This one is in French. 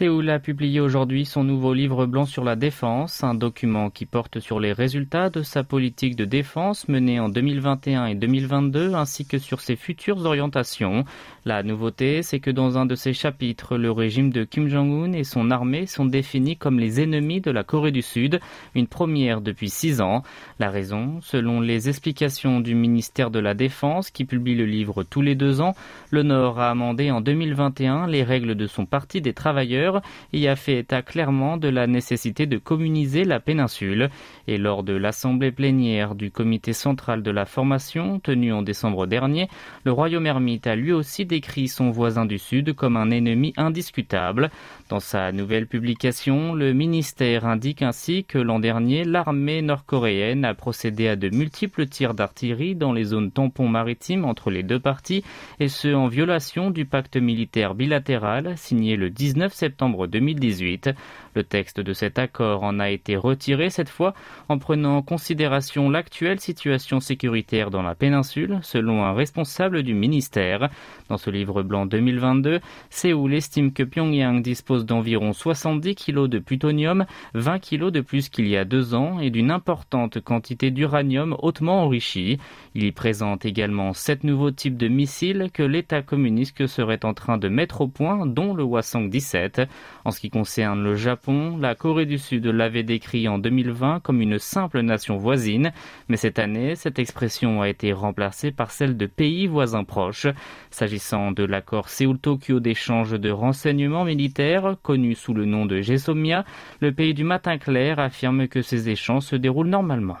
Séoul a publié aujourd'hui son nouveau livre blanc sur la défense, un document qui porte sur les résultats de sa politique de défense menée en 2021 et 2022 ainsi que sur ses futures orientations. La nouveauté, c'est que dans un de ses chapitres, le régime de Kim Jong-un et son armée sont définis comme les ennemis de la Corée du Sud, une première depuis six ans. La raison, selon les explications du ministère de la Défense qui publie le livre tous les deux ans, le Nord a amendé en 2021 les règles de son parti des travailleurs il a fait état clairement de la nécessité de communiser la péninsule. Et lors de l'assemblée plénière du comité central de la formation tenue en décembre dernier, le royaume ermite a lui aussi décrit son voisin du Sud comme un ennemi indiscutable. Dans sa nouvelle publication, le ministère indique ainsi que l'an dernier, l'armée nord-coréenne a procédé à de multiples tirs d'artillerie dans les zones tampons maritimes entre les deux parties, et ce en violation du pacte militaire bilatéral signé le 19 septembre 2018. Le texte de cet accord en a été retiré cette fois en prenant en considération l'actuelle situation sécuritaire dans la péninsule, selon un responsable du ministère. Dans ce livre blanc 2022, Séoul estime que Pyongyang dispose d'environ 70 kg de plutonium, 20 kg de plus qu'il y a deux ans et d'une importante quantité d'uranium hautement enrichi. Il y présente également sept nouveaux types de missiles que l'État communiste serait en train de mettre au point, dont le Hwasong 17. En ce qui concerne le Japon, la Corée du Sud l'avait décrit en 2020 comme une simple nation voisine, mais cette année, cette expression a été remplacée par celle de pays voisins proches. S'agissant de l'accord Séoul-Tokyo d'échange de renseignements militaires, connu sous le nom de GESOMIA, le pays du matin clair affirme que ces échanges se déroulent normalement.